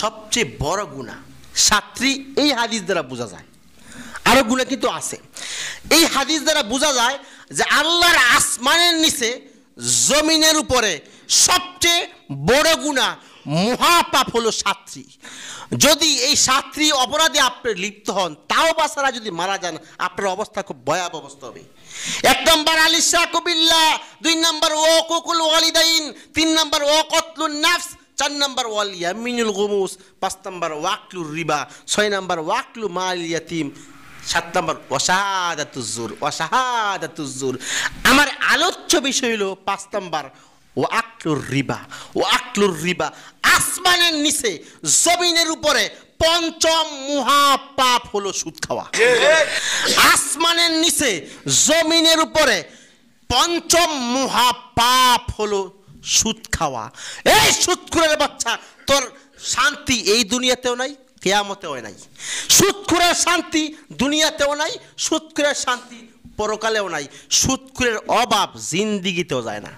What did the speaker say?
সবচেয়ে বড় গুণা সাতটি এই হাদিস দ্বারা বোঝা যায় আরো গুণা কিন্তু আছে এই হাদিস দ্বারা বোঝা যায় যে আল্লাহর আসমানের নিচে জমিনের উপরে সবচেয়ে বড় গুণা মহাপাপ হলো সাত্রী যদি এই সাত্রী অপরাধে আপনি লিপ্ত হন তাও বাসারা যদি মারা যান আপনার অবস্থা খুব ভয়াবহ অবস্থা হবে এক নম্বর আলিসা কবিল্লা দুই নম্বর ও কুকুল ওয়ালিদাইন তিন নম্বর ও কতলুন নাফস চার নম্বর ওয়ালিয়া মিনুল গুমুস পাঁচ নম্বর ওয়াকলু রিবা ছয় নম্বর ওয়াকলু মাল ইয়াতিম সাত নম্বর অসাদাতুজুর অসাদাতুজুর আমার আলোচ্য বিষয় হলো পাঁচ নম্বর ও আকলুর রিবা ও আকলুর রিবা আসমানের নিচে জমিনের উপরে পঞ্চম মহাপাপ হলো সুদ খাওয়া আসমানের নিচে জমিনের উপরে পঞ্চম মহাপাপ হলো সুদ খাওয়া এই সুদখুরের বাচ্চা তোর শান্তি এই দুনিয়াতেও নাই কেয়ামতেও নাই সুদখুরের শান্তি দুনিয়াতেও নাই সুদখুরের শান্তি পরকালেও নাই সুদখুরের অভাব জিন্দিগিতেও যায় না